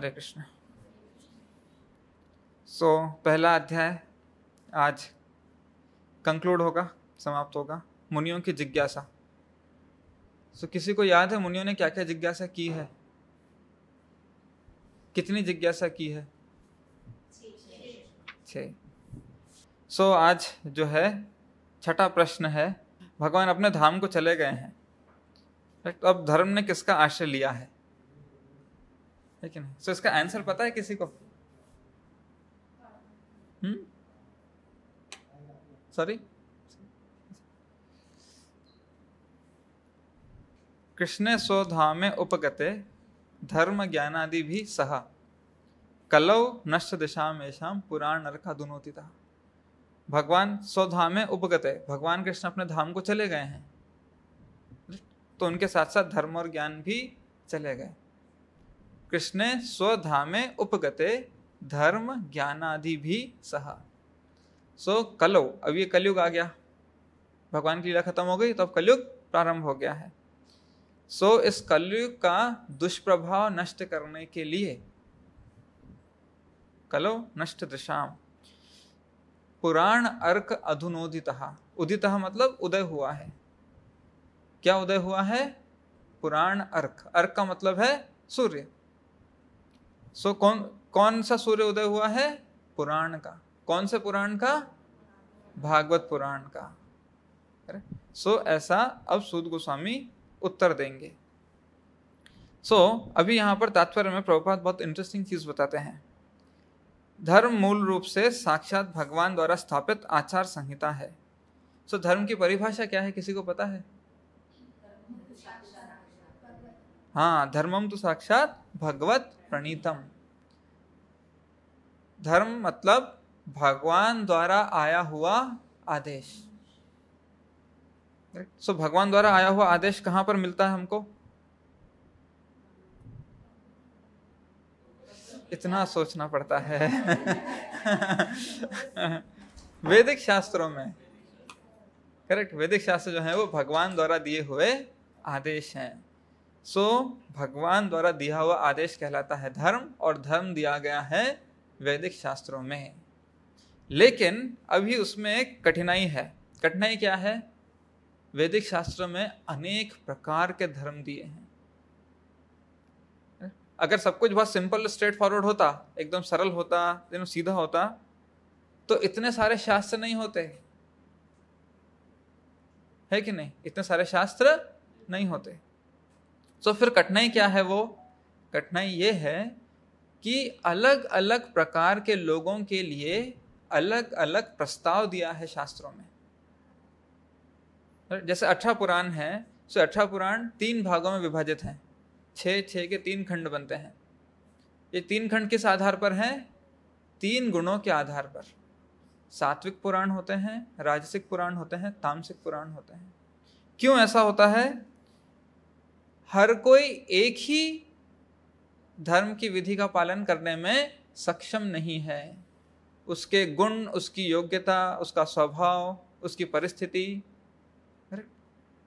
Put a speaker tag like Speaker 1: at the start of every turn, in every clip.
Speaker 1: हरे कृष्ण सो so, पहला अध्याय आज कंक्लूड होगा समाप्त होगा मुनियों की जिज्ञासा सो so, किसी को याद है मुनियों ने क्या क्या जिज्ञासा की है कितनी जिज्ञासा की है छ सो so, आज जो है छठा प्रश्न है भगवान अपने धाम को चले गए हैं अब धर्म ने किसका आश्रय लिया है है कि नहीं सो so, इसका आंसर पता है किसी को सॉरी hmm? कृष्ण सो धामे उपगते धर्म ज्ञान आदि भी सहा कलौ नष्ट दिशा में पुराण दुनोती था भगवान में उपगते भगवान कृष्ण अपने धाम को चले गए हैं तो उनके साथ साथ धर्म और ज्ञान भी चले गए कृष्ण स्वधामे उपगते धर्म ज्ञानादि भी सहा सो so, कलो अब ये कलयुग आ गया भगवान की लीला खत्म हो गई तो अब कलयुग प्रारंभ हो गया है सो so, इस कलयुग का दुष्प्रभाव नष्ट करने के लिए कलो नष्ट दशाम पुराण अर्क अधुनोदित उदित मतलब उदय हुआ है क्या उदय हुआ है पुराण अर्क अर्क का मतलब है सूर्य सो so, कौन कौन सा सूर्य उदय हुआ है पुराण का कौन से पुराण का भागवत पुराण का सो so, ऐसा अब सूद गोस्वामी उत्तर देंगे सो so, अभी यहाँ पर तात्पर्य में प्रभुपात बहुत इंटरेस्टिंग चीज बताते हैं धर्म मूल रूप से साक्षात भगवान द्वारा स्थापित आचार संहिता है सो so, धर्म की परिभाषा क्या है किसी को पता है हाँ धर्मम तो साक्षात भगवत प्रणीतम धर्म मतलब भगवान द्वारा आया हुआ आदेश सो so, भगवान द्वारा आया हुआ आदेश कहां पर मिलता है हमको इतना सोचना पड़ता है वैदिक शास्त्रों में करेक्ट वैदिक शास्त्र जो है वो भगवान द्वारा दिए हुए आदेश हैं सो भगवान द्वारा दिया हुआ आदेश कहलाता है धर्म और धर्म दिया गया है वैदिक शास्त्रों में लेकिन अभी उसमें एक कठिनाई है कठिनाई क्या है वैदिक शास्त्रों में अनेक प्रकार के धर्म दिए हैं अगर सब कुछ बहुत सिंपल स्ट्रेट फॉरवर्ड होता एकदम सरल होता एकदम सीधा होता तो इतने सारे शास्त्र नहीं होते है कि नहीं इतने सारे शास्त्र नहीं होते सो फिर कठिनाई क्या है वो कठिनाई ये है कि अलग अलग प्रकार के लोगों के लिए अलग अलग प्रस्ताव दिया है शास्त्रों में जैसे अठा पुराण है सो अठा पुराण तीन भागों में विभाजित हैं छः छः के तीन खंड बनते हैं ये तीन खंड किस आधार पर हैं तीन गुणों के आधार पर सात्विक पुराण होते हैं राजसिक पुराण होते हैं तामसिक पुराण होते हैं क्यों ऐसा होता है हर कोई एक ही धर्म की विधि का पालन करने में सक्षम नहीं है उसके गुण उसकी योग्यता उसका स्वभाव उसकी परिस्थिति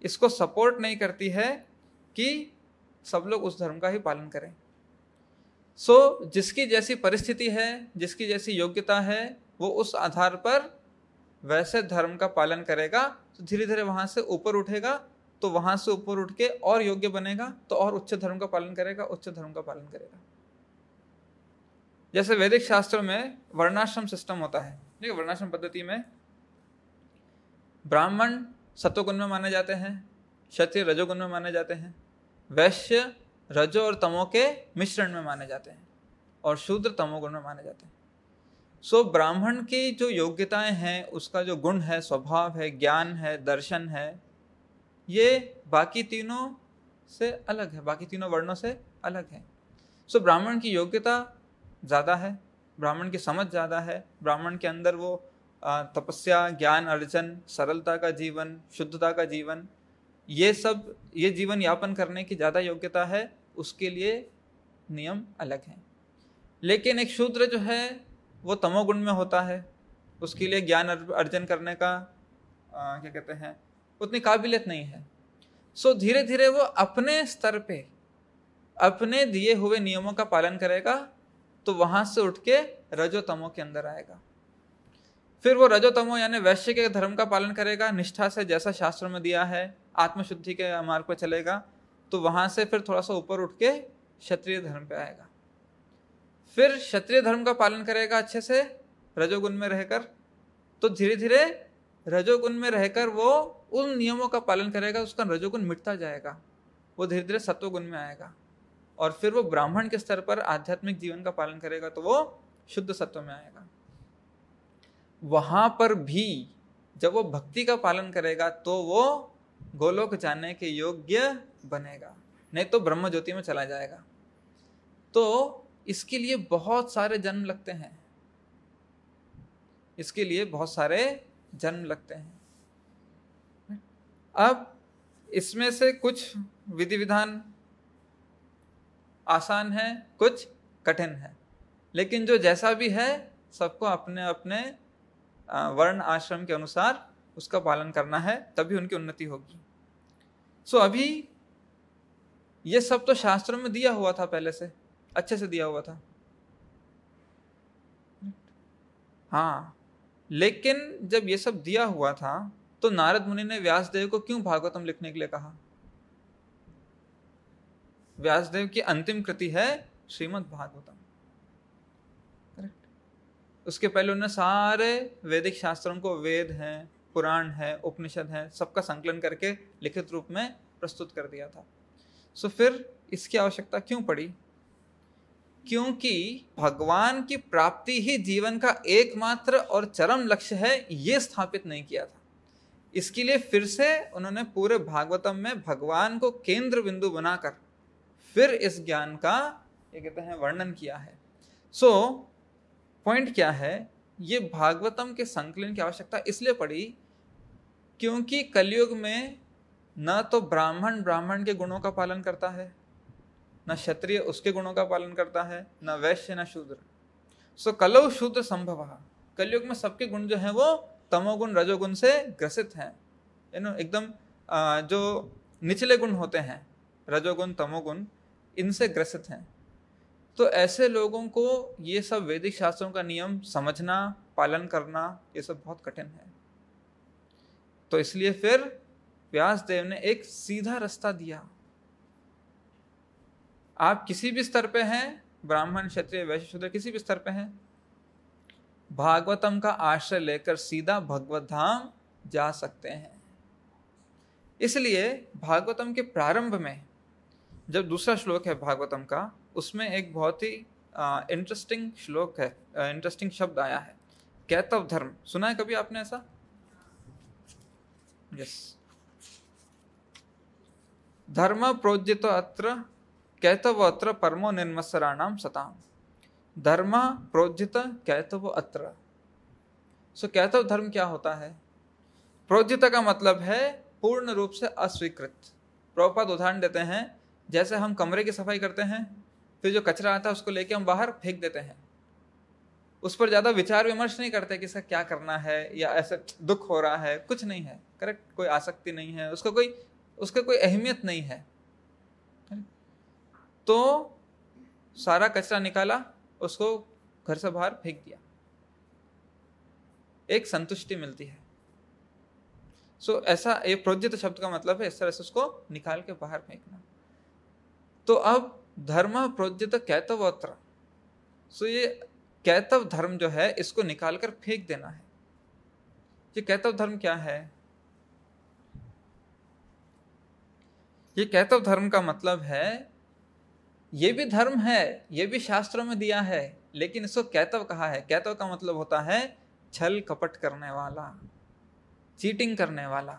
Speaker 1: इसको सपोर्ट नहीं करती है कि सब लोग उस धर्म का ही पालन करें सो so, जिसकी जैसी परिस्थिति है जिसकी जैसी योग्यता है वो उस आधार पर वैसे धर्म का पालन करेगा तो धीरे धीरे वहाँ से ऊपर उठेगा तो वहां से ऊपर उठ के और योग्य बनेगा तो और उच्च धर्म का पालन करेगा उच्च धर्म का पालन करेगा जैसे वैदिक शास्त्र में वर्णाश्रम सिस्टम होता है ठीक है वर्णाश्रम पद्धति में ब्राह्मण सतोगुण में माने जाते हैं क्षत्रिय रजोगुण में माने जाते हैं वैश्य रजो और तमो के मिश्रण में माने जाते हैं और शूद्र तमोगुण में माने जाते हैं सो ब्राह्मण की जो योग्यताएं हैं उसका जो गुण है स्वभाव है ज्ञान है दर्शन है ये बाकी तीनों से अलग है बाकी तीनों वर्णों से अलग है सो so, ब्राह्मण की योग्यता ज़्यादा है ब्राह्मण की समझ ज़्यादा है ब्राह्मण के अंदर वो तपस्या ज्ञान अर्जन सरलता का जीवन शुद्धता का जीवन ये सब ये जीवन यापन करने की ज़्यादा योग्यता है उसके लिए नियम अलग हैं लेकिन एक शूद्र जो है वो तमोगुण में होता है उसके लिए ज्ञान अर्जन करने का आ, क्या कहते हैं उतनी काबिलियत नहीं है सो so, धीरे धीरे वो अपने स्तर पे अपने दिए हुए नियमों का पालन करेगा तो वहाँ से उठ के रजोतमो के अंदर आएगा फिर वो रजोतमो यानी वैश्य के धर्म का पालन करेगा निष्ठा से जैसा शास्त्र में दिया है आत्मशुद्धि के मार्ग पर चलेगा तो वहाँ से फिर थोड़ा सा ऊपर उठ के क्षत्रिय धर्म पे आएगा फिर क्षत्रिय धर्म का पालन करेगा अच्छे से रजोगुण में रहकर तो धीरे धीरे रजोगुण में रहकर वो उन नियमों का पालन करेगा उसका रजोगुण मिटता जाएगा वो धीरे धीरे सत्वगुण में आएगा और फिर वो ब्राह्मण के स्तर पर आध्यात्मिक जीवन का पालन करेगा तो वो शुद्ध सत्व में आएगा वहां पर भी जब वो भक्ति का पालन करेगा तो वो गोलोक जाने के योग्य बनेगा नहीं तो ब्रह्म ज्योति में चला जाएगा तो इसके लिए बहुत सारे जन्म लगते हैं इसके लिए बहुत सारे जन्म लगते हैं अब इसमें से कुछ विधि विधान आसान है कुछ कठिन है लेकिन जो जैसा भी है सबको अपने अपने वर्ण आश्रम के अनुसार उसका पालन करना है तभी उनकी उन्नति होगी सो अभी ये सब तो शास्त्र में दिया हुआ था पहले से अच्छे से दिया हुआ था हाँ लेकिन जब ये सब दिया हुआ था तो नारद मुनि ने व्यासदेव को क्यों भागवतम लिखने के लिए कहा व्यासदेव की अंतिम कृति है श्रीमद भागवतम करेक्ट उसके पहले उन्होंने सारे वैदिक शास्त्रों को वेद हैं पुराण है उपनिषद है सबका संकलन करके लिखित रूप में प्रस्तुत कर दिया था सो फिर इसकी आवश्यकता क्यों पड़ी क्योंकि भगवान की प्राप्ति ही जीवन का एकमात्र और चरम लक्ष्य है ये स्थापित नहीं किया था इसके लिए फिर से उन्होंने पूरे भागवतम में भगवान को केंद्र बिंदु बनाकर फिर इस ज्ञान का ये कहते हैं वर्णन किया है सो so, पॉइंट क्या है ये भागवतम के संकलन की आवश्यकता इसलिए पड़ी क्योंकि कलयुग में न तो ब्राह्मण ब्राह्मण के गुणों का पालन करता है न क्षत्रिय उसके गुणों का पालन करता है न वैश्य न शूद्र सो so, कलौ शूद्र संभव कलयुग में सबके गुण जो हैं वो तमोगुण रजोगुण से ग्रसित हैं यू नो एकदम जो निचले गुण होते हैं रजोगुण तमोगुण इनसे ग्रसित हैं तो ऐसे लोगों को ये सब वैदिक शास्त्रों का नियम समझना पालन करना ये सब बहुत कठिन है तो इसलिए फिर व्यास देव ने एक सीधा रास्ता दिया आप किसी भी स्तर पे हैं ब्राह्मण क्षत्रिय वैश्य शूद्र किसी भी स्तर पे हैं भागवतम का आश्रय लेकर सीधा भगवत धाम जा सकते हैं इसलिए भागवतम के प्रारंभ में जब दूसरा श्लोक है भागवतम का उसमें एक बहुत ही इंटरेस्टिंग श्लोक है इंटरेस्टिंग शब्द आया है कैतव धर्म सुना है कभी आपने ऐसा यस धर्म प्रोजित अत्र कैतव अत्र परमो निर्मसराणाम सताम धर्मा प्रोजित कैतव अत्र सो कैतव धर्म क्या होता है प्रोजित का मतलब है पूर्ण रूप से अस्वीकृत प्रभुपाद उदाहरण देते हैं जैसे हम कमरे की सफाई करते हैं फिर जो कचरा आता है उसको लेके हम बाहर फेंक देते हैं उस पर ज़्यादा विचार विमर्श नहीं करते कि इसका क्या करना है या ऐसा दुख हो रहा है कुछ नहीं है करेक्ट कोई आसक्ति नहीं है उसका कोई उसका कोई अहमियत नहीं है तो सारा कचरा निकाला उसको घर से बाहर फेंक दिया एक संतुष्टि मिलती है सो so, ऐसा ये प्रोजित शब्द का मतलब है इस तरह से उसको निकाल के बाहर फेंकना तो अब धर्म प्रोजित कैतवत्र सो ये कैतव धर्म जो है इसको निकाल कर फेंक देना है ये कैतव धर्म क्या है ये कैतव धर्म का मतलब है ये भी धर्म है ये भी शास्त्रों में दिया है लेकिन इसको कैतव कहा है कैतव का मतलब होता है छल कपट करने वाला चीटिंग करने वाला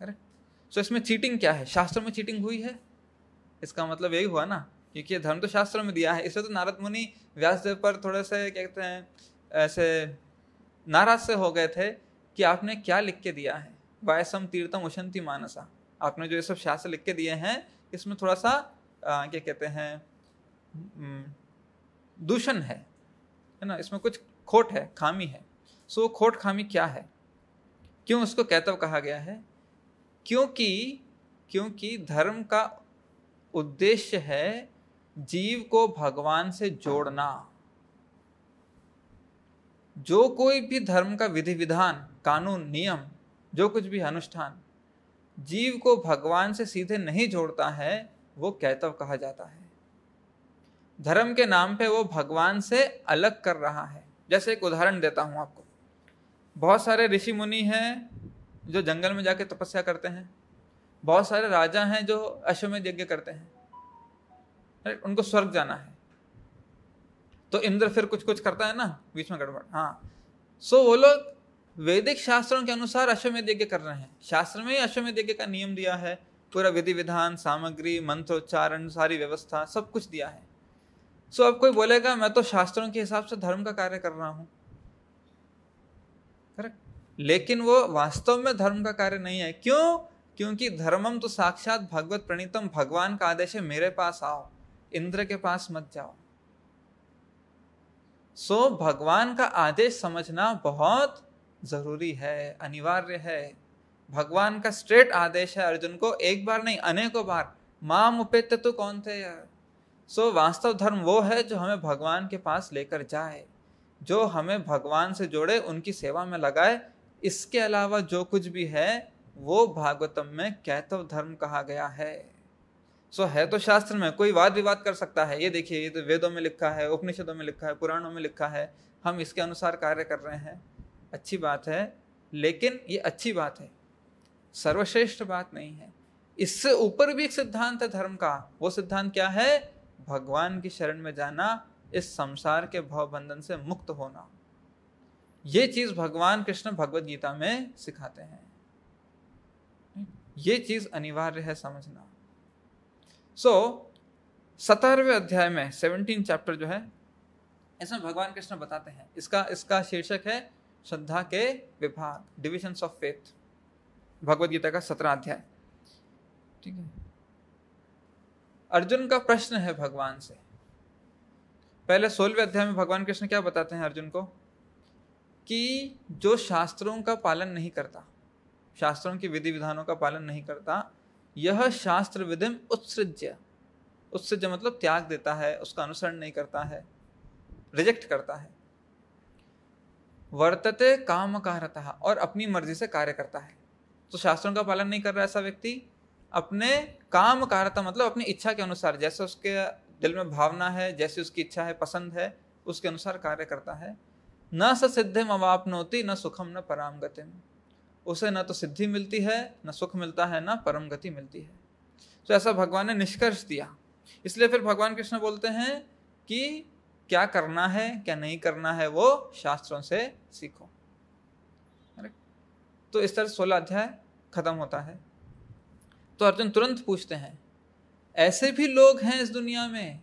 Speaker 1: करेक्ट सो so, इसमें चीटिंग क्या है शास्त्रों में चीटिंग हुई है इसका मतलब यही हुआ ना क्योंकि धर्म तो शास्त्रों में दिया है इसे तो नारद मुनि व्यासदेव पर थोड़े से क्या कहते हैं ऐसे नाराज से हो गए थे कि आपने क्या लिख के दिया है वायसम तीर्थम उशंति मानसा आपने जो ये सब शास्त्र लिख के दिए हैं इसमें थोड़ा सा क्या कहते हैं हम्म, दूषण है है ना इसमें कुछ खोट है खामी है सो खोट खामी क्या है क्यों उसको कैतव कहा गया है क्योंकि क्योंकि धर्म का उद्देश्य है जीव को भगवान से जोड़ना जो कोई भी धर्म का विधि विधान कानून नियम जो कुछ भी अनुष्ठान जीव को भगवान से सीधे नहीं जोड़ता है वो कैतव कहा जाता है धर्म के नाम पे वो भगवान से अलग कर रहा है जैसे एक उदाहरण देता हूँ आपको बहुत सारे ऋषि मुनि हैं जो जंगल में जाके तपस्या करते हैं बहुत सारे राजा हैं जो अश्वमेध यज्ञ करते हैं उनको स्वर्ग जाना है तो इंद्र फिर कुछ कुछ करता है ना बीच में गड़बड़ हाँ सो वो लोग वैदिक शास्त्रों के अनुसार अश्वमेध यज्ञ कर रहे हैं शास्त्र में ही अश्वमेध यज्ञ का नियम दिया है पूरा विधि विधान सामग्री मंत्रोच्चारण सारी व्यवस्था सब कुछ दिया है सो अब कोई बोलेगा मैं तो शास्त्रों के हिसाब से धर्म का कार्य कर रहा हूँ करेक्ट लेकिन वो वास्तव में धर्म का कार्य नहीं है क्यों क्योंकि धर्मम तो साक्षात भगवत प्रणीतम भगवान का आदेश है मेरे पास आओ इंद्र के पास मत जाओ सो भगवान का आदेश समझना बहुत जरूरी है अनिवार्य है भगवान का स्ट्रेट आदेश है अर्जुन को एक बार नहीं अनेकों बार माम उपेत तो कौन थे यार सो so, वास्तव धर्म वो है जो हमें भगवान के पास लेकर जाए जो हमें भगवान से जोड़े उनकी सेवा में लगाए इसके अलावा जो कुछ भी है वो भागवतम में कैतव धर्म कहा गया है सो so, है तो शास्त्र में कोई वाद विवाद कर सकता है ये देखिए ये तो वेदों में लिखा है उपनिषदों में लिखा है पुराणों में लिखा है हम इसके अनुसार कार्य कर रहे हैं अच्छी बात है लेकिन ये अच्छी बात है सर्वश्रेष्ठ बात नहीं है इससे ऊपर भी एक सिद्धांत है धर्म का वो सिद्धांत क्या है भगवान की शरण में जाना इस संसार के भवबंधन बंधन से मुक्त होना ये चीज भगवान कृष्ण भगवद गीता में सिखाते हैं ये चीज अनिवार्य है समझना सो so, सतरवे अध्याय में सेवनटीन चैप्टर जो है इसमें भगवान कृष्ण बताते हैं इसका इसका शीर्षक है श्रद्धा के विभाग divisions of faith Bhagavad Gita का सत्रह अध्याय ठीक है अर्जुन का प्रश्न है भगवान से पहले सोलहवें अध्याय में भगवान कृष्ण क्या बताते हैं अर्जुन को कि जो शास्त्रों का पालन नहीं करता शास्त्रों की विधि विधानों का पालन नहीं करता यह शास्त्र विधिम उत्सृज्य जो मतलब त्याग देता है उसका अनुसरण नहीं करता है रिजेक्ट करता है वर्तते काम कारता और अपनी मर्जी से कार्य करता है तो शास्त्रों का पालन नहीं कर रहा ऐसा व्यक्ति अपने काम कार्यता मतलब अपनी इच्छा के अनुसार जैसे उसके दिल में भावना है जैसी उसकी इच्छा है पसंद है उसके अनुसार कार्य करता है न स सिद्धि मवापनोती न सुखम न पराम गति में उसे न तो सिद्धि मिलती है न सुख मिलता है न परम गति मिलती है तो ऐसा भगवान ने निष्कर्ष दिया इसलिए फिर भगवान कृष्ण बोलते हैं कि क्या करना है क्या नहीं करना है वो शास्त्रों से सीखो तो इस तरह सोलह अध्याय खत्म होता है तो अर्जुन तुरंत पूछते हैं ऐसे भी लोग हैं इस दुनिया में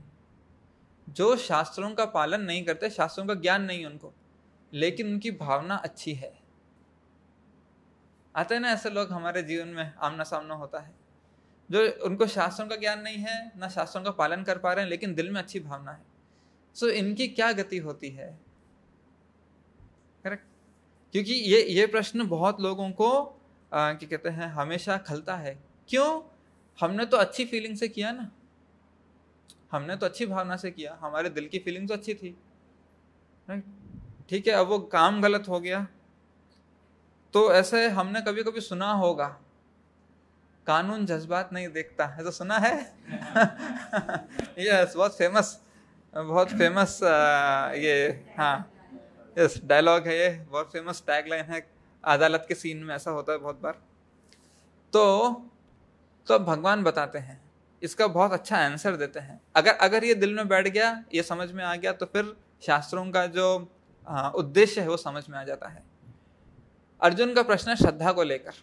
Speaker 1: जो शास्त्रों का पालन नहीं करते शास्त्रों का ज्ञान नहीं उनको लेकिन उनकी भावना अच्छी है आते हैं ना ऐसे लोग हमारे जीवन में आमना सामना होता है जो उनको शास्त्रों का ज्ञान नहीं है ना शास्त्रों का पालन कर पा रहे हैं लेकिन दिल में अच्छी भावना है सो इनकी क्या गति होती है क्योंकि ये ये प्रश्न बहुत लोगों को क्या कहते हैं हमेशा खलता है क्यों हमने तो अच्छी फीलिंग से किया ना हमने तो अच्छी भावना से किया हमारे दिल की फीलिंग तो अच्छी थी ठीक है अब वो काम गलत हो गया तो ऐसे हमने कभी कभी सुना होगा कानून जज्बात नहीं देखता ऐसा तो सुना है यस बहुत फेमस बहुत फेमस ये हाँ यस डायलॉग है ये बहुत फेमस टैगलाइन है अदालत के सीन में ऐसा होता है बहुत बार तो तो भगवान बताते हैं इसका बहुत अच्छा आंसर देते हैं अगर अगर ये दिल में बैठ गया ये समझ में आ गया तो फिर शास्त्रों का जो हाँ, उद्देश्य है वो समझ में आ जाता है अर्जुन का प्रश्न है श्रद्धा को लेकर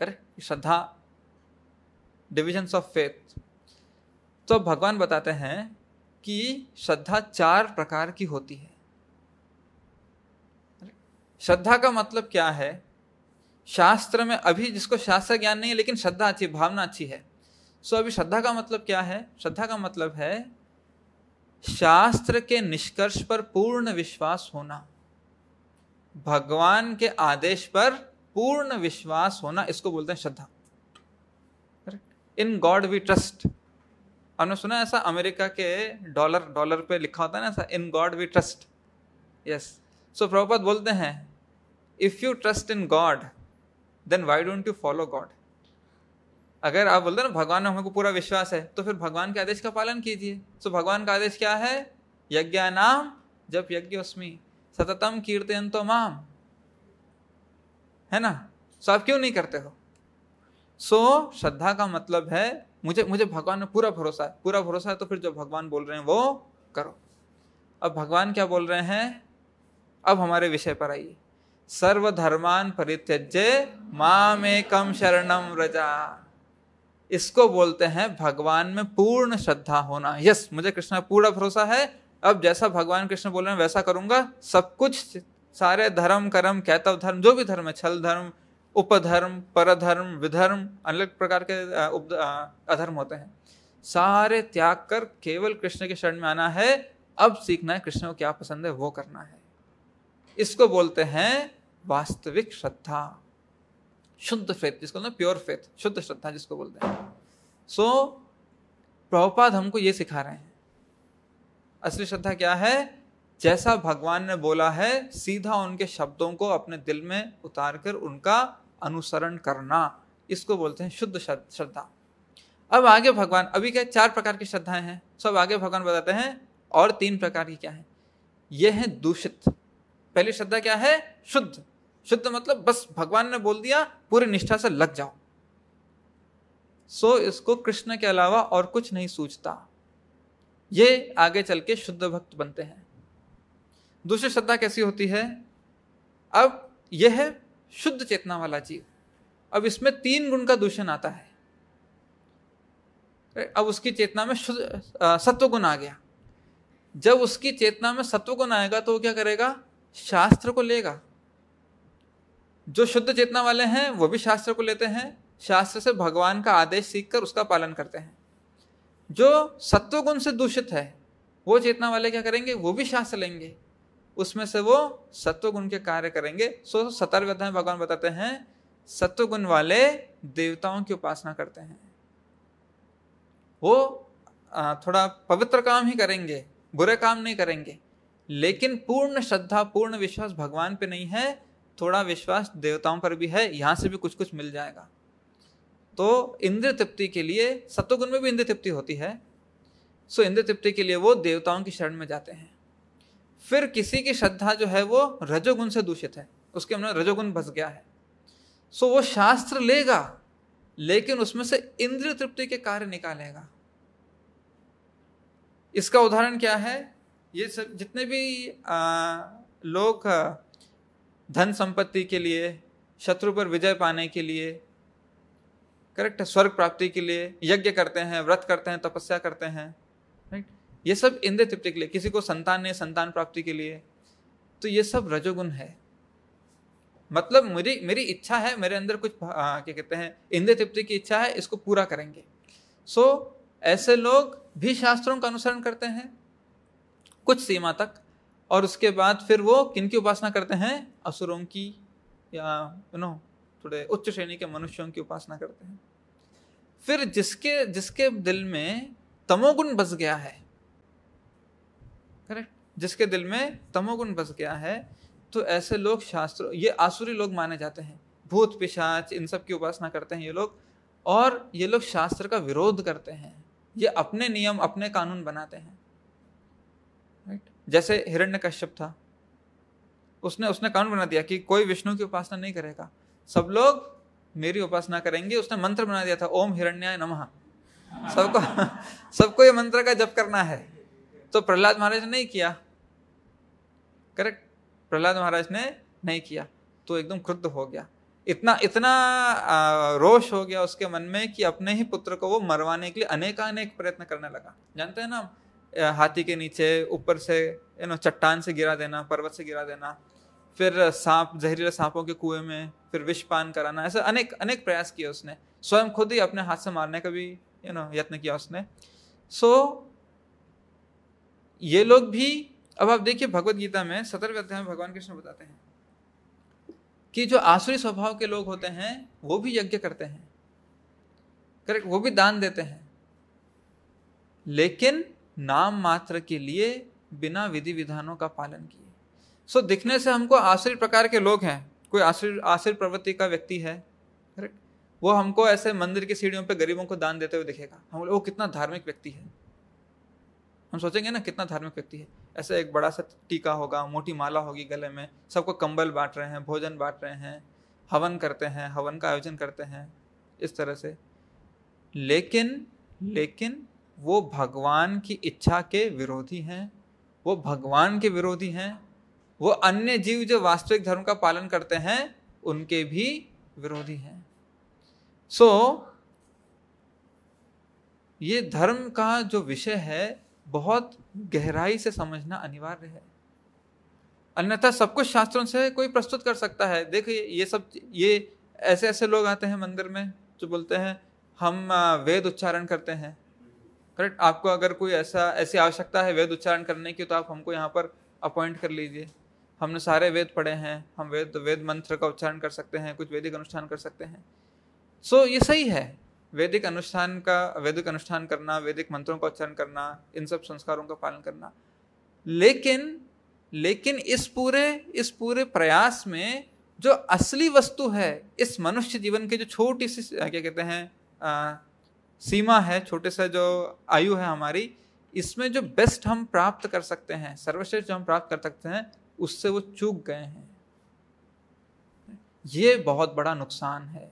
Speaker 1: करे श्रद्धा डिविजन्स ऑफ फेथ तो भगवान बताते हैं कि श्रद्धा चार प्रकार की होती है श्रद्धा का मतलब क्या है शास्त्र में अभी जिसको शास्त्र ज्ञान नहीं है लेकिन श्रद्धा अच्छी भावना अच्छी है सो अभी श्रद्धा का मतलब क्या है श्रद्धा का मतलब है शास्त्र के निष्कर्ष पर पूर्ण विश्वास होना भगवान के आदेश पर पूर्ण विश्वास होना इसको बोलते हैं श्रद्धा इन गॉड वी ट्रस्ट हमने सुना ऐसा अमेरिका के डॉलर डॉलर पे लिखा होता है ना ऐसा in God we trust yes so Prabhupada बोलते हैं if you trust in God then why don't you follow God अगर आप बोलते ना भगवान में हमको पूरा विश्वास है तो फिर भगवान के आदेश का पालन कीजिए सो भगवान का आदेश क्या है यज्ञ नाम जब यज्ञ उसमें सततम कीर्तन तो माम है ना सो आप क्यों नहीं करते हो सो श्रद्धा का मतलब है मुझे मुझे भगवान में पूरा भरोसा है पूरा भरोसा है तो फिर जो भगवान बोल रहे हैं वो करो अब भगवान क्या बोल रहे हैं अब हमारे विषय पर आइए सर्वधर्मान परित्यज्य मामेकम शरणम रजा इसको बोलते हैं भगवान में पूर्ण श्रद्धा होना यस मुझे कृष्ण पूरा भरोसा है अब जैसा भगवान कृष्ण बोल रहे हैं वैसा करूंगा सब कुछ सारे धर्म कर्म कैतव धर्म जो भी धर्म है छल धर्म उपधर्म परधर्म विधर्म अलग प्रकार के उप अधर्म होते हैं सारे त्याग कर केवल कृष्ण के शरण में आना है अब सीखना है कृष्ण को क्या पसंद है वो करना है इसको बोलते हैं वास्तविक श्रद्धा शुद्ध फेथ जिसको ना प्योर फेथ शुद्ध श्रद्धा जिसको बोलते हैं सो so, प्रभुपाद हमको ये सिखा रहे हैं असली श्रद्धा क्या है जैसा भगवान ने बोला है सीधा उनके शब्दों को अपने दिल में उतार कर उनका अनुसरण करना इसको बोलते हैं शुद्ध श्रद्धा अब आगे भगवान अभी क्या चार प्रकार की श्रद्धाएं हैं सब आगे भगवान बताते हैं और तीन प्रकार की क्या है यह है दूषित पहली श्रद्धा क्या है शुद्ध शुद्ध मतलब बस भगवान ने बोल दिया पूरी निष्ठा से लग जाओ सो इसको कृष्ण के अलावा और कुछ नहीं सूझता ये आगे चल के शुद्ध भक्त बनते हैं दूसरी श्रद्धा कैसी होती है अब यह है शुद्ध चेतना वाला जीव अब इसमें तीन गुण का दूषण आता है अब उसकी चेतना में शुद्ध सत्व गुण आ गया जब उसकी चेतना में सत्व गुण आएगा तो वो क्या करेगा शास्त्र को लेगा जो शुद्ध चेतना वाले हैं वो भी शास्त्र को लेते हैं शास्त्र से भगवान का आदेश सीखकर उसका पालन करते हैं जो सत्वगुण से दूषित है वो चेतना वाले क्या करेंगे वो भी शास्त्र लेंगे उसमें से वो सत्वगुण के कार्य करेंगे सो सतर्व अध्याय भगवान बताते हैं सत्वगुण वाले देवताओं की उपासना करते हैं वो थोड़ा पवित्र काम ही करेंगे बुरे काम नहीं करेंगे लेकिन पूर्ण श्रद्धा पूर्ण विश्वास भगवान पे नहीं है थोड़ा विश्वास देवताओं पर भी है यहाँ से भी कुछ कुछ मिल जाएगा तो इंद्र तृप्ति के लिए सत्वगुण में भी इंद्र तृप्ति होती है सो इंद्र तृप्ति के लिए वो देवताओं की शरण में जाते हैं फिर किसी की श्रद्धा जो है वो रजोगुण से दूषित है उसके अंदर रजोगुण बस गया है सो वो शास्त्र लेगा लेकिन उसमें से इंद्र तृप्ति के कार्य निकालेगा इसका उदाहरण क्या है ये सब जितने भी आ, लोग धन संपत्ति के लिए शत्रु पर विजय पाने के लिए करेक्ट स्वर्ग प्राप्ति के लिए यज्ञ करते हैं व्रत करते हैं तपस्या करते हैं राइट ये सब इंद्र तृप्ति के लिए किसी को संतान ने संतान प्राप्ति के लिए तो ये सब रजोगुण है मतलब मेरी मेरी इच्छा है मेरे अंदर कुछ क्या कहते हैं इंद्र तृप्ति की इच्छा है इसको पूरा करेंगे सो so, ऐसे लोग भी शास्त्रों का अनुसरण करते हैं कुछ सीमा तक और उसके बाद फिर वो किन की उपासना करते हैं असुरों की या यू नो थोड़े उच्च श्रेणी के मनुष्यों की उपासना करते हैं फिर जिसके जिसके दिल में तमोगुण बस गया है करेक्ट जिसके दिल में तमोगुण बस गया है तो ऐसे लोग शास्त्र ये आसुरी लोग माने जाते हैं भूत पिशाच इन सब की उपासना करते हैं ये लोग और ये लोग शास्त्र का विरोध करते हैं ये अपने नियम अपने कानून बनाते हैं जैसे हिरण्य कश्यप था उसने उसने कानून बना दिया कि कोई विष्णु की उपासना नहीं करेगा सब लोग मेरी उपासना करेंगे उसने मंत्र बना दिया था ओम हिरण्याय नमः सबको सबको ये मंत्र का जप करना है तो प्रहलाद महाराज ने नहीं किया करेक्ट प्रहलाद महाराज ने नहीं किया तो एकदम क्रुद्ध हो गया इतना इतना रोष हो गया उसके मन में कि अपने ही पुत्र को वो मरवाने के लिए अनेक प्रयत्न करने लगा जानते हैं ना हाथी के नीचे ऊपर से यू नो चट्टान से गिरा देना पर्वत से गिरा देना फिर सांप जहरीले सांपों के कुएं में फिर विष पान कराना ऐसा अनेक अनेक प्रयास किए उसने स्वयं खुद ही अपने हाथ से मारने का भी यू नो यत्न किया उसने सो so, ये लोग भी अब आप देखिए भगवत गीता में सतर्क अध्याय में भगवान कृष्ण बताते हैं कि जो आसुरी स्वभाव के लोग होते हैं वो भी यज्ञ करते हैं करेक्ट वो भी दान देते हैं लेकिन नाम मात्र के लिए बिना विधि विधानों का पालन किए सो so, दिखने से हमको आश्रित प्रकार के लोग हैं कोई आश्रित आश्रित प्रवृत्ति का व्यक्ति है वो हमको ऐसे मंदिर की सीढ़ियों पे गरीबों को दान देते हुए दिखेगा हम वो कितना धार्मिक व्यक्ति है हम सोचेंगे ना कितना धार्मिक व्यक्ति है ऐसे एक बड़ा सा टीका होगा मोटी माला होगी गले में सबको कंबल बांट रहे हैं भोजन बांट रहे हैं हवन करते हैं हवन का आयोजन करते हैं इस तरह से लेकिन लेकिन वो भगवान की इच्छा के विरोधी हैं वो भगवान के विरोधी हैं वो अन्य जीव जो वास्तविक धर्म का पालन करते हैं उनके भी विरोधी हैं सो so, ये धर्म का जो विषय है बहुत गहराई से समझना अनिवार्य है अन्यथा सब कुछ शास्त्रों से कोई प्रस्तुत कर सकता है देखिए ये सब ये ऐसे ऐसे लोग आते हैं मंदिर में जो बोलते हैं हम वेद उच्चारण करते हैं करेक्ट आपको अगर कोई ऐसा ऐसी आवश्यकता है वेद उच्चारण करने की तो आप हमको यहाँ पर अपॉइंट कर लीजिए हमने सारे वेद पढ़े हैं हम वेद वेद मंत्र का उच्चारण कर सकते हैं कुछ वैदिक अनुष्ठान कर सकते हैं सो so, ये सही है वैदिक अनुष्ठान का वैदिक अनुष्ठान करना वैदिक मंत्रों का उच्चारण करना इन सब संस्कारों का पालन करना लेकिन लेकिन इस पूरे इस पूरे प्रयास में जो असली वस्तु है इस मनुष्य जीवन के जो छोटी सी क्या कहते हैं सीमा है छोटे सा जो आयु है हमारी इसमें जो बेस्ट हम प्राप्त कर सकते हैं सर्वश्रेष्ठ जो हम प्राप्त कर सकते हैं उससे वो चूक गए हैं ये बहुत बड़ा नुकसान है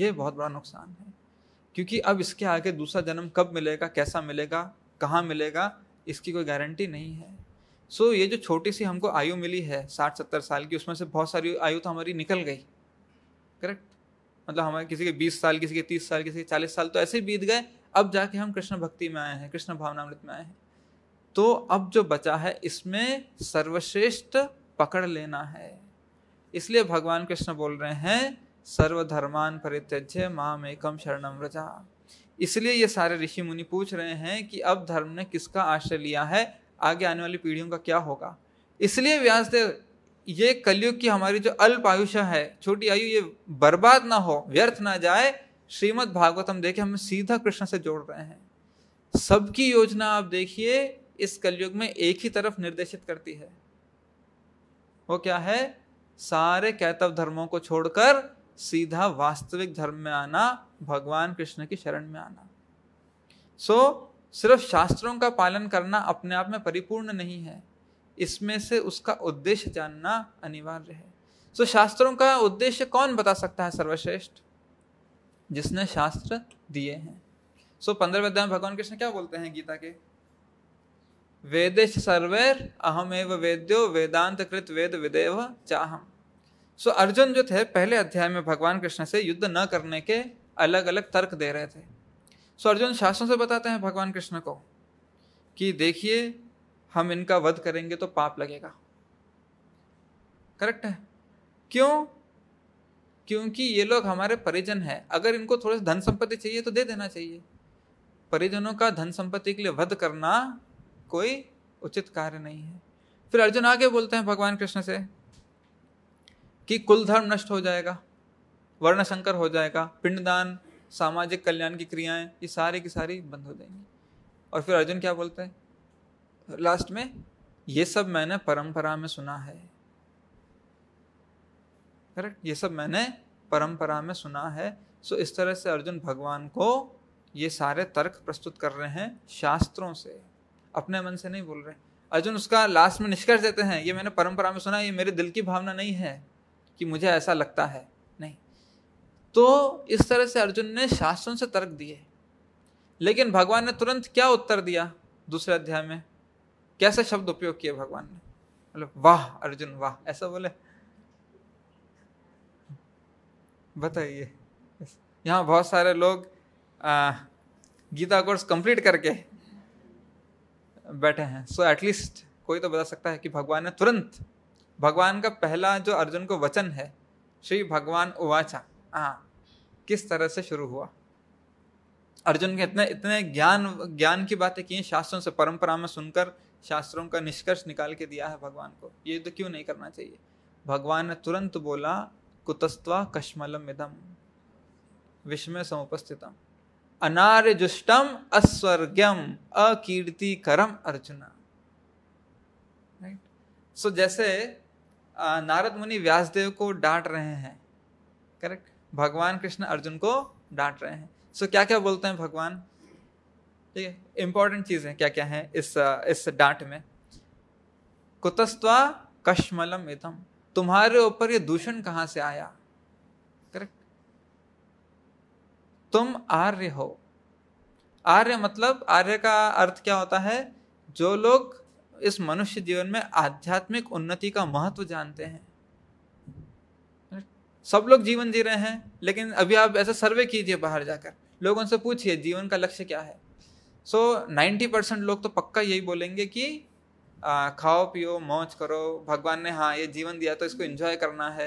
Speaker 1: ये बहुत बड़ा नुकसान है क्योंकि अब इसके आगे दूसरा जन्म कब मिलेगा कैसा मिलेगा कहाँ मिलेगा इसकी कोई गारंटी नहीं है सो so, ये जो छोटी सी हमको आयु मिली है साठ सत्तर साल की उसमें से बहुत सारी आयु तो हमारी निकल गई करेक्ट मतलब हमारे किसी के बीस साल किसी के तीस साल किसी के चालीस साल तो ऐसे ही बीत गए अब जाके हम कृष्ण भक्ति में आए हैं कृष्ण भावनामृत में आए हैं तो अब जो बचा है इसमें सर्वश्रेष्ठ पकड़ लेना है इसलिए भगवान कृष्ण बोल रहे हैं सर्वधर्मान परित्यज्य माम एकम शरणम रजा इसलिए ये सारे ऋषि मुनि पूछ रहे हैं कि अब धर्म ने किसका आश्रय लिया है आगे आने वाली पीढ़ियों का क्या होगा इसलिए व्यासदेव ये कलयुग की हमारी जो अल्प आयुष है छोटी आयु ये बर्बाद ना हो व्यर्थ ना जाए श्रीमद् भागवतम देखे हम सीधा कृष्ण से जोड़ रहे हैं सबकी योजना आप देखिए इस कलयुग में एक ही तरफ निर्देशित करती है वो क्या है सारे कैतव धर्मों को छोड़कर सीधा वास्तविक धर्म में आना भगवान कृष्ण की शरण में आना सो so, सिर्फ शास्त्रों का पालन करना अपने आप में परिपूर्ण नहीं है इसमें से उसका उद्देश्य जानना अनिवार्य है तो शास्त्रों का उद्देश्य कौन बता सकता है सर्वश्रेष्ठ जिसने शास्त्र दिए हैं सो पंद्रह अध्याय में भगवान कृष्ण क्या बोलते हैं गीता के वेदेश सर्वेर अहमेव वेद्यो वेदांत कृत वेद विदेव चाहम सो अर्जुन जो थे पहले अध्याय में भगवान कृष्ण से युद्ध न करने के अलग अलग तर्क दे रहे थे सो अर्जुन शास्त्रों से बताते हैं भगवान कृष्ण को कि देखिए हम इनका वध करेंगे तो पाप लगेगा करेक्ट है क्यों क्योंकि ये लोग हमारे परिजन हैं अगर इनको थोड़े धन संपत्ति चाहिए तो दे देना चाहिए परिजनों का धन संपत्ति के लिए वध करना कोई उचित कार्य नहीं है फिर अर्जुन आगे बोलते हैं भगवान कृष्ण से कि कुल धर्म नष्ट हो जाएगा वर्ण शंकर हो जाएगा पिंडदान सामाजिक कल्याण की क्रियाएं ये सारी की सारी बंद हो जाएंगी और फिर अर्जुन क्या बोलते हैं लास्ट में ये सब मैंने परंपरा में सुना है करेक्ट ये सब मैंने परंपरा में सुना है सो इस तरह से अर्जुन भगवान को ये सारे तर्क प्रस्तुत कर रहे हैं शास्त्रों से अपने मन से नहीं बोल रहे अर्जुन उसका लास्ट में निष्कर्ष देते हैं ये मैंने परंपरा में सुना ये मेरे दिल की भावना नहीं है कि मुझे ऐसा लगता है नहीं तो इस तरह से अर्जुन ने शास्त्रों से तर्क दिए लेकिन भगवान ने तुरंत क्या उत्तर दिया दूसरे अध्याय में कैसे शब्द उपयोग किया भगवान ने मतलब वाह अर्जुन वाह ऐसा बोले बताइए यहाँ बहुत सारे लोग आ, गीता कोर्स कंप्लीट करके बैठे हैं सो so, एटलीस्ट कोई तो बता सकता है कि भगवान ने तुरंत भगवान का पहला जो अर्जुन को वचन है श्री भगवान उवाचा हाँ किस तरह से शुरू हुआ अर्जुन के इतने इतने ज्ञान ज्ञान की बातें की शास्त्रों से परंपरा में सुनकर शास्त्रों का निष्कर्ष निकाल के दिया है भगवान को ये तो क्यों नहीं करना चाहिए भगवान ने तुरंत बोला कुतस्त्वा कश्मलम इदम विश्व समुपस्थितम जुष्टम अस्वर्गम अकीर्ति करम अर्जुन राइट सो जैसे नारद मुनि व्यासदेव को डांट रहे हैं करेक्ट भगवान कृष्ण अर्जुन को डांट रहे हैं सो so, क्या क्या बोलते हैं भगवान ठीक है इंपॉर्टेंट चीज़ें क्या क्या हैं इस इस डांट में कुतस्ता कश्मलम इतम तुम्हारे ऊपर ये दूषण कहां से आया करेक्ट तुम आर्य हो आर्य मतलब आर्य का अर्थ क्या होता है जो लोग इस मनुष्य जीवन में आध्यात्मिक उन्नति का महत्व जानते हैं सब लोग जीवन जी रहे हैं लेकिन अभी आप ऐसा सर्वे कीजिए बाहर जाकर लोगों से पूछिए जीवन का लक्ष्य क्या है सो नाइन्टी परसेंट लोग तो पक्का यही बोलेंगे कि आ, खाओ पियो मौज करो भगवान ने हाँ ये जीवन दिया तो इसको इन्जॉय करना है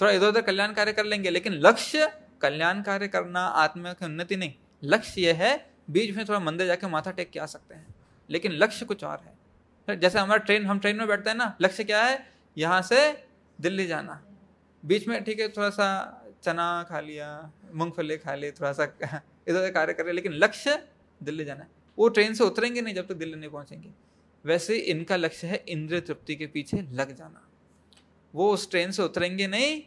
Speaker 1: थोड़ा इधर उधर कल्याण कार्य कर लेंगे लेकिन लक्ष्य कल्याण कार्य करना आत्मा की उन्नति नहीं लक्ष्य यह है बीच में थोड़ा मंदिर जाके माथा टेक के आ सकते हैं लेकिन लक्ष्य कुछ और है जैसे हमारा ट्रेन हम ट्रेन में बैठते हैं ना लक्ष्य क्या है यहाँ से दिल्ली जाना बीच में ठीक है थोड़ा सा चना खा लिया मूँगफली खा ली थोड़ा सा इधर उधर कार्य कर लिया लेकिन लक्ष्य दिल्ली जाना है वो ट्रेन से उतरेंगे नहीं जब तक दिल्ली नहीं पहुँचेंगे वैसे इनका लक्ष्य है इंद्र तृप्ति के पीछे लग जाना वो उस ट्रेन से उतरेंगे नहीं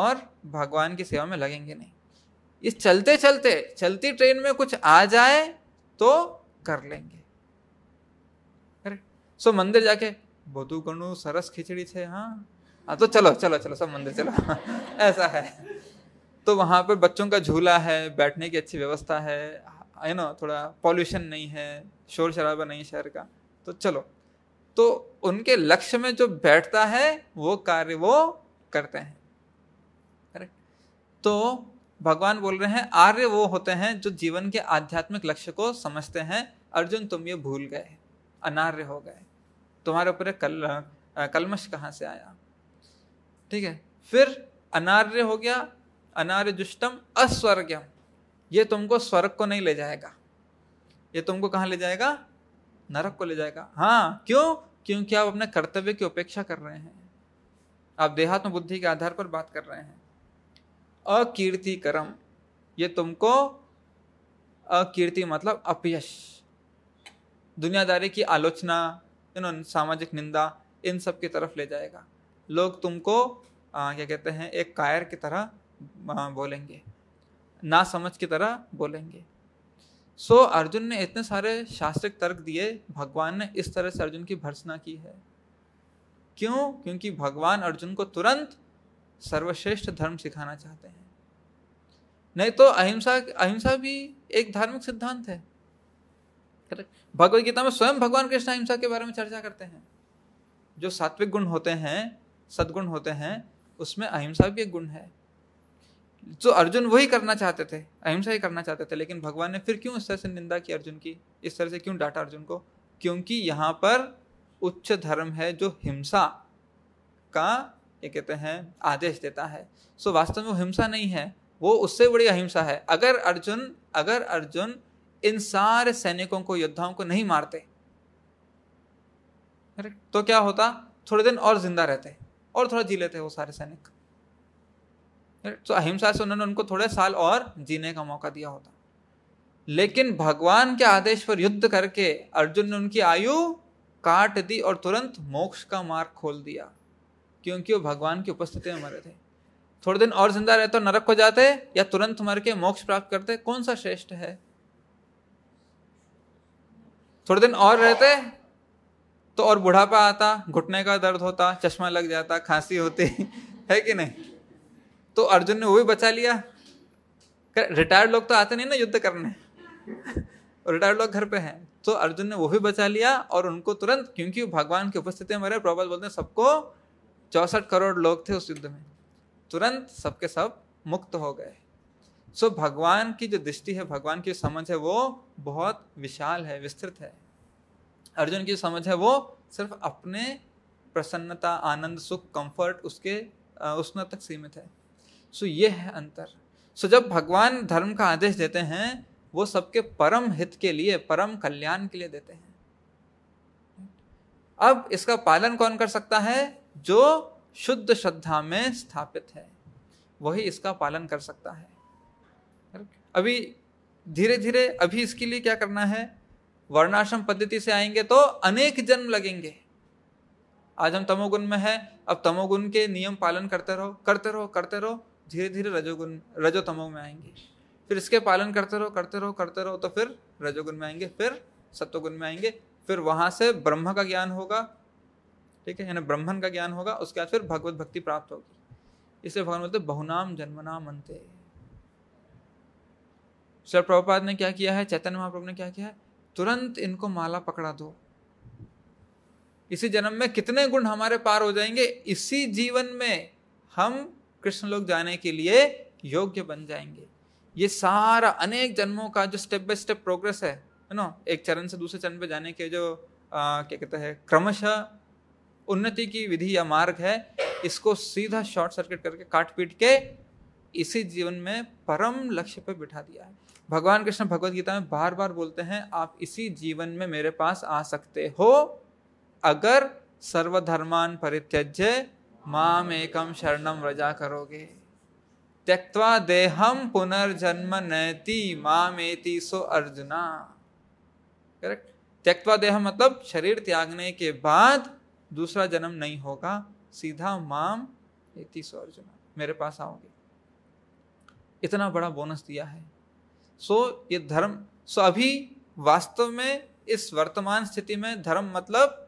Speaker 1: और भगवान की सेवा में लगेंगे नहीं इस चलते चलते चलती ट्रेन में कुछ आ जाए तो कर लेंगे सो मंदिर जाके बधु गणु सरस खिचड़ी छे हाँ हाँ तो चलो चलो चलो सब मंदिर चलो ऐसा है तो वहाँ पर बच्चों का झूला है बैठने की अच्छी व्यवस्था है यू नो थोड़ा पॉल्यूशन नहीं है शोर शराबा नहीं शहर का तो चलो तो उनके लक्ष्य में जो बैठता है वो कार्य वो करते हैं करेक्ट तो भगवान बोल रहे हैं आर्य वो होते हैं जो जीवन के आध्यात्मिक लक्ष्य को समझते हैं अर्जुन तुम ये भूल गए अनार्य हो गए तुम्हारे ऊपर कल कलमश कहाँ से आया ठीक है फिर अनार्य हो गया अनार्य दुष्टम अस्वर्गम ये तुमको स्वर्ग को नहीं ले जाएगा ये तुमको कहाँ ले जाएगा नरक को ले जाएगा हाँ क्यों क्योंकि आप अपने कर्तव्य की उपेक्षा कर रहे हैं आप देहात्म बुद्धि के आधार पर बात कर रहे हैं अकीर्ति कर्म ये तुमको अकीर्ति मतलब अपयश दुनियादारी की आलोचना इन सामाजिक निंदा इन सब की तरफ ले जाएगा लोग तुमको आ, क्या कहते हैं एक कायर की तरह बोलेंगे ना समझ की तरह बोलेंगे सो so, अर्जुन ने इतने सारे शास्त्रिक तर्क दिए भगवान ने इस तरह से अर्जुन की भर्सना की है क्यों क्योंकि भगवान अर्जुन को तुरंत सर्वश्रेष्ठ धर्म सिखाना चाहते हैं नहीं तो अहिंसा अहिंसा भी एक धार्मिक सिद्धांत है भगवत गीता में स्वयं भगवान कृष्ण अहिंसा के बारे में चर्चा करते हैं जो सात्विक गुण होते हैं सद्गुण होते हैं उसमें अहिंसा भी एक गुण है तो अर्जुन वही करना चाहते थे अहिंसा ही करना चाहते थे लेकिन भगवान ने फिर क्यों इस तरह से निंदा की अर्जुन की इस तरह से क्यों डांटा अर्जुन को क्योंकि यहाँ पर उच्च धर्म है जो हिंसा का ये कहते हैं आदेश देता है सो वास्तव में वो हिंसा नहीं है वो उससे बड़ी अहिंसा है अगर अर्जुन अगर अर्जुन इन सारे सैनिकों को योद्धाओं को नहीं मारते तो क्या होता थोड़े दिन और जिंदा रहते और थोड़ा जी लेते वो सारे सैनिक तो अहिंसा से उन्होंने उनको थोड़े साल और जीने का मौका दिया होता लेकिन भगवान के आदेश पर युद्ध करके अर्जुन ने उनकी आयु काट दी और तुरंत मोक्ष का मार्ग खोल दिया क्योंकि वो भगवान की उपस्थिति में मरे थे थोड़े दिन और जिंदा रहते नरक को जाते या तुरंत मर के मोक्ष प्राप्त करते कौन सा श्रेष्ठ है थोड़े दिन और रहते तो और बुढ़ापा आता घुटने का दर्द होता चश्मा लग जाता खांसी होती है कि नहीं तो अर्जुन ने वो भी बचा लिया रिटायर्ड लोग तो आते नहीं ना युद्ध करने रिटायर्ड लोग घर पे हैं तो अर्जुन ने वो भी बचा लिया और उनको तुरंत क्योंकि भगवान की उपस्थिति में मरे प्रभात बोलते हैं सबको चौसठ करोड़ लोग थे उस युद्ध में तुरंत सबके सब मुक्त हो गए सो भगवान की जो दृष्टि है भगवान की समझ है वो बहुत विशाल है विस्तृत है अर्जुन की समझ है वो सिर्फ अपने प्रसन्नता आनंद सुख कंफर्ट उसके उसमें तक सीमित है सो ये है अंतर सो जब भगवान धर्म का आदेश देते हैं वो सबके परम हित के लिए परम कल्याण के लिए देते हैं अब इसका पालन कौन कर सकता है जो शुद्ध श्रद्धा में स्थापित है वही इसका पालन कर सकता है अभी धीरे धीरे अभी इसके लिए क्या करना है वर्णाश्रम पद्धति से आएंगे तो अनेक जन्म लगेंगे आज हम तमोगुण में हैं अब तमोगुण के नियम पालन करते रहो करते रहो करते रहो धीरे धीरे रजोगुण रजोतमो में आएंगे फिर इसके पालन करते रहो करते रहो करते रहो तो फिर रजोगुण में आएंगे फिर सत्वगुण में आएंगे फिर वहाँ से ब्रह्म का ज्ञान होगा ठीक है यानी ब्रह्मन का ज्ञान होगा उसके बाद फिर भगवत भक्ति प्राप्त होगी इसलिए भगवान बोलते बहुनाम जन्मनाम अंते सर प्रभुपाद ने क्या किया है चैतन्य महाप्रभु ने क्या किया है तुरंत इनको माला पकड़ा दो इसी जन्म में कितने गुण हमारे पार हो जाएंगे इसी जीवन में हम कृष्ण लोग जाने के लिए योग्य बन जाएंगे ये सारा अनेक जन्मों का जो स्टेप बाय स्टेप प्रोग्रेस है नो एक चरण से दूसरे चरण पे जाने के जो आ, क्या कहते हैं क्रमशः उन्नति की विधि या मार्ग है इसको सीधा शॉर्ट सर्किट करके काट पीट के इसी जीवन में परम लक्ष्य पर बिठा दिया है भगवान कृष्ण भगवत गीता में बार बार बोलते हैं आप इसी जीवन में मेरे पास आ सकते हो अगर सर्वधर्मान परित्यज्य माम एकम शरणम रजा करोगे त्यक्वा देहम पुनर्जन्म नैति माम एति सो अर्जुना करेक्ट त्यक्वा देह मतलब शरीर त्यागने के बाद दूसरा जन्म नहीं होगा सीधा माम एति सो अर्जुना मेरे पास आओगे इतना बड़ा बोनस दिया है सो so, ये धर्म सो so, अभी वास्तव में इस वर्तमान स्थिति में धर्म मतलब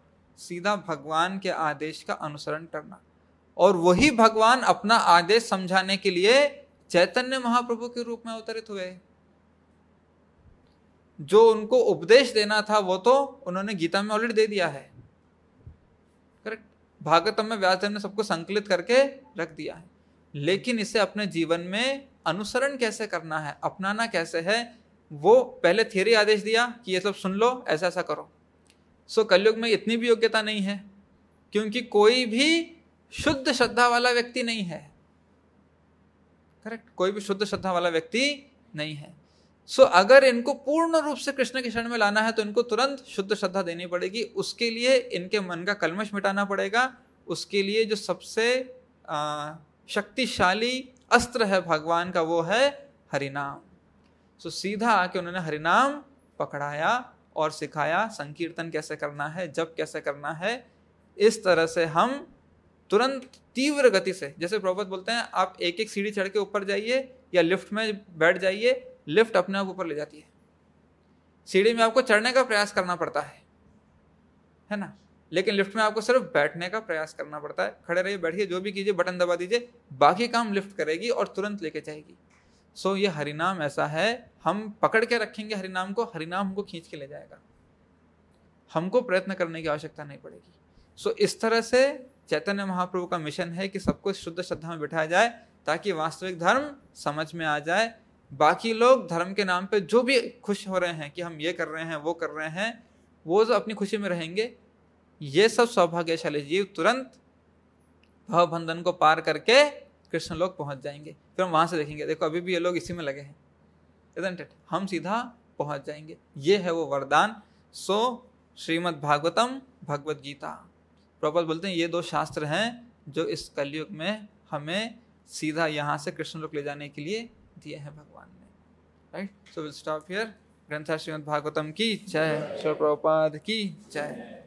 Speaker 1: सीधा भगवान के आदेश का अनुसरण करना और वही भगवान अपना आदेश समझाने के लिए चैतन्य महाप्रभु के रूप में अवतरित हुए जो उनको उपदेश देना था वो तो उन्होंने गीता में ऑलरेडी दे दिया है करेक्ट भागवतम में व्यासदेव ने सबको संकलित करके रख दिया है लेकिन इसे अपने जीवन में अनुसरण कैसे करना है अपनाना कैसे है वो पहले थियरी आदेश दिया कि ये सब सुन लो ऐसा ऐसा करो सो कलयुग में इतनी भी योग्यता नहीं है क्योंकि कोई भी शुद्ध श्रद्धा वाला व्यक्ति नहीं है करेक्ट कोई भी शुद्ध श्रद्धा वाला व्यक्ति नहीं है सो so, अगर इनको पूर्ण रूप से कृष्ण के शरण में लाना है तो इनको तुरंत शुद्ध श्रद्धा देनी पड़ेगी उसके लिए इनके मन का कलमश मिटाना पड़ेगा उसके लिए जो सबसे शक्तिशाली अस्त्र है भगवान का वो है हरिनाम सो so, सीधा आके उन्होंने हरिनाम पकड़ाया और सिखाया संकीर्तन कैसे करना है जब कैसे करना है इस तरह से हम तुरंत तीव्र गति से जैसे प्रभुपत बोलते हैं आप एक एक सीढ़ी चढ़ के ऊपर जाइए या लिफ्ट में बैठ जाइए लिफ्ट अपने आप ऊपर ले जाती है सीढ़ी में आपको चढ़ने का प्रयास करना पड़ता है है ना लेकिन लिफ्ट में आपको सिर्फ बैठने का प्रयास करना पड़ता है खड़े रहिए बैठिए जो भी कीजिए बटन दबा दीजिए बाकी काम लिफ्ट करेगी और तुरंत लेके जाएगी सो ये हरिनाम ऐसा है हम पकड़ के रखेंगे हरिनाम को हरिनाम हमको खींच के ले जाएगा हमको प्रयत्न करने की आवश्यकता नहीं पड़ेगी सो इस तरह से चैतन्य महाप्रभु का मिशन है कि सबको शुद्ध श्रद्धा में बिठाया जाए ताकि वास्तविक धर्म समझ में आ जाए बाकी लोग धर्म के नाम पर जो भी खुश हो रहे हैं कि हम ये कर रहे हैं वो कर रहे हैं वो जो अपनी खुशी में रहेंगे ये सब सौभाग्यशाली जीव तुरंत भवबंधन को पार करके कृष्ण लोग पहुंच जाएंगे फिर हम वहां से देखेंगे देखो अभी भी ये लोग इसी में लगे हैं इट हम सीधा पहुंच जाएंगे ये है वो वरदान सो श्रीमद्भागवतम भगवद गीता प्रॉपर बोलते हैं ये दो शास्त्र हैं जो इस कलयुग में हमें सीधा यहाँ से कृष्ण लोक ले जाने के लिए दिए हैं भगवान ने right so will stop here ग्रंथा श्रीमद भागवतम की जय श्री की जय